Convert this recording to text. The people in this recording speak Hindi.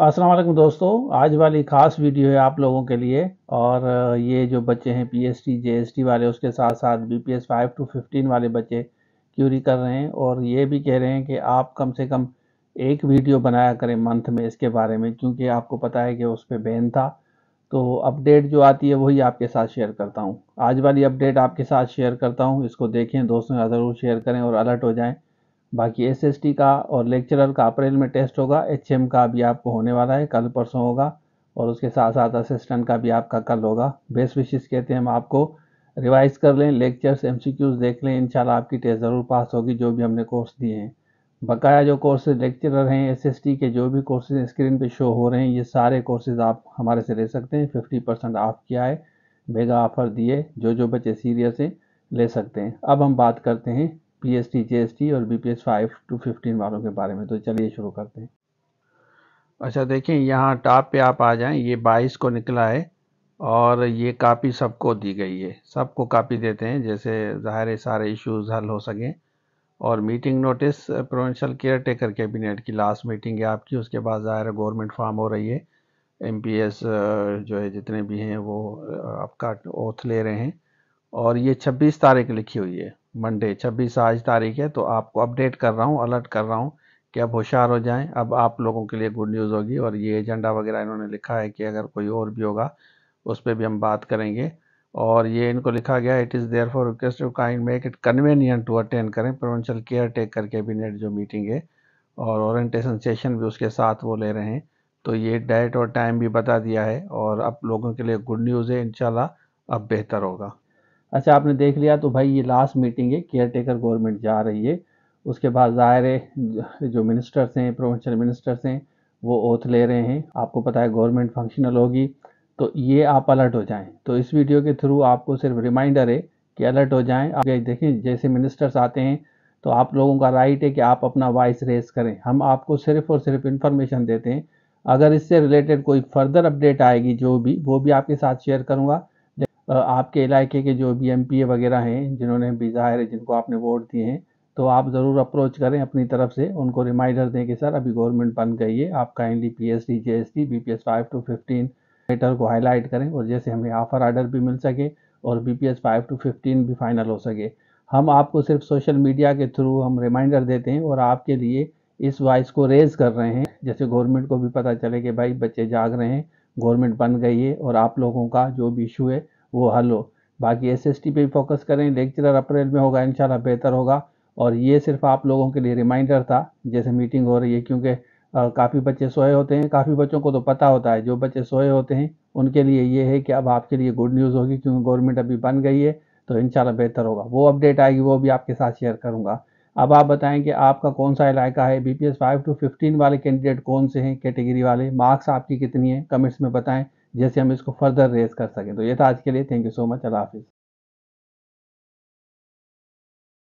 असलम वालेकुम दोस्तों आज वाली ख़ास वीडियो है आप लोगों के लिए और ये जो बच्चे हैं पीएसटी टी वाले उसके साथ साथ बीपीएस 5 टू 15 वाले बच्चे क्यूरी कर रहे हैं और ये भी कह रहे हैं कि आप कम से कम एक वीडियो बनाया करें मंथ में इसके बारे में क्योंकि आपको पता है कि उस पर बैन था तो अपडेट जो आती है वही आपके साथ शेयर करता हूँ आज वाली अपडेट आपके साथ शेयर करता हूँ इसको देखें दोस्तों ज़रूर शेयर करें और अलर्ट हो जाएँ बाकी एस का और लेक्चरर का अप्रैल में टेस्ट होगा एच का भी आपको होने वाला है कल परसों होगा और उसके साथ साथ असिस्टेंट का भी आपका कल होगा बेस्ट विशेष कहते हैं हम आपको रिवाइज कर लें लेक्चर्स एम देख लें इनशाला आपकी टेस्ट ज़रूर पास होगी जो भी हमने कोर्स दिए हैं बकाया जो कोर्सेज लेक्चरर हैं टी के जो भी कोर्सेज स्क्रीन पे शो हो रहे हैं ये सारे कोर्सेज आप हमारे से ले सकते हैं फिफ्टी परसेंट ऑफ किया है मेगा ऑफर दिए जो जो बच्चे सीरियस हैं ले सकते हैं अब हम बात करते हैं P S T J S T और B P S five to fifteen वालों के बारे में तो चलिए शुरू करते हैं अच्छा देखें यहाँ टॉप पे आप आ जाएं ये बाईस को निकला है और ये कापी सबको दी गई है सबको कापी देते हैं जैसे ज़ाहिर सारे इश्यूज हल हो सकें और meeting notice provincial caretaker cabinet की लास्ट मीटिंग है आपकी उसके बाद ज़ाहिर गवर्नमेंट फार्म हो रही है एम जो है जितने भी हैं वो आपका ओथ ले रहे हैं और ये 26 तारीख लिखी हुई है मंडे 26 आज तारीख है तो आपको अपडेट कर रहा हूँ अलर्ट कर रहा हूँ कि अब होशियार हो जाएं अब आप लोगों के लिए गुड न्यूज़ होगी और ये एजेंडा वगैरह इन्होंने लिखा है कि अगर कोई और भी होगा उस पर भी हम बात करेंगे और ये इनको लिखा गया it is there for request kind make it convenient to attend करें provincial caretaker cabinet जो मीटिंग है और ओरिएंटेशन सेशन भी उसके साथ वो ले रहे हैं तो ये डेट और टाइम भी बता दिया है और अब लोगों के लिए गुड न्यूज़ है इन अब बेहतर होगा अच्छा आपने देख लिया तो भाई ये लास्ट मीटिंग है केयर टेकर गवर्नमेंट जा रही है उसके बाद ज़ाहिर है जो मिनिस्टर्स हैं प्रोवेंशल मिनिस्टर्स हैं वो ओथ ले रहे हैं आपको पता है गवर्नमेंट फंक्शनल होगी तो ये आप अलर्ट हो जाएं तो इस वीडियो के थ्रू आपको सिर्फ रिमाइंडर है कि अलर्ट हो जाएं आप देखें जैसे मिनिस्टर्स आते हैं तो आप लोगों का राइट है कि आप अपना वॉइस रेस करें हम आपको सिर्फ और सिर्फ इन्फॉर्मेशन देते हैं अगर इससे रिलेटेड कोई फर्दर अपडेट आएगी जो भी वो भी आपके साथ शेयर करूँगा आपके इलाके के जो भी एमपीए वगैरह हैं, जिन्होंने भी ज़ाहिर है जिनको आपने वोट दिए हैं, तो आप ज़रूर अप्रोच करें अपनी तरफ से, उनको रिमाइंडर दें कि सर अभी गवर्नमेंट बन गई है, आप kindly P S S B P S five to fifteen letter को हाईलाइट करें और जैसे हमें ऑफर आर्डर भी मिल सके और B P S five to fifteen भी फाइनल हो सके। हम आपको सिर्फ सोशल मीडिया के थ्रू हम रिमाइंडर देते हैं और आपके लिए इस वॉइस को रेज़ कर रहे हैं, जैसे गवर्नमेंट को भी पता चले कि भाई बच्चे जाग रहे हैं, गवर्नमेंट बन गई है और आप लोगों का जो भी इशू है वो हल हो बाकी एस एस टी पर भी फोकस करें लेक्चर अप्रैल में होगा इन बेहतर होगा और ये सिर्फ आप लोगों के लिए रिमाइंडर था जैसे मीटिंग हो रही है क्योंकि काफ़ी बच्चे सोए होते हैं काफ़ी बच्चों को तो पता होता है जो बच्चे सोए होते हैं उनके लिए ये है कि अब आपके लिए गुड न्यूज़ होगी क्योंकि गवर्नमेंट अभी बन गई है तो इन बेहतर होगा वो अपडेट आएगी वो भी आपके साथ शेयर करूँगा अब आप बताएं कि आपका कौन सा इलाका है B P S five to fifteen वाले कैंडिडेट कौन से हैं कैटेगरी वाले मार्क्स आपकी कितनी है कमेंट्स में बताएं जैसे हम इसको फर्दर रेस कर सकें तो ये था आज के लिए थैंक यू सो मच अल्लाह हाफिज़